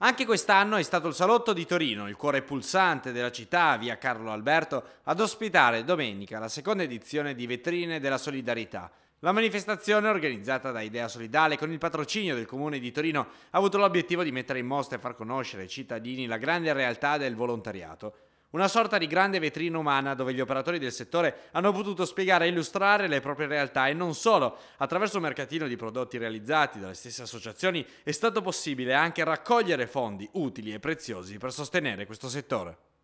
Anche quest'anno è stato il Salotto di Torino, il cuore pulsante della città, via Carlo Alberto, ad ospitare domenica la seconda edizione di Vetrine della Solidarietà. La manifestazione, organizzata da Idea Solidale con il patrocinio del Comune di Torino, ha avuto l'obiettivo di mettere in mostra e far conoscere ai cittadini la grande realtà del volontariato. Una sorta di grande vetrina umana dove gli operatori del settore hanno potuto spiegare e illustrare le proprie realtà e non solo. Attraverso un mercatino di prodotti realizzati dalle stesse associazioni è stato possibile anche raccogliere fondi utili e preziosi per sostenere questo settore.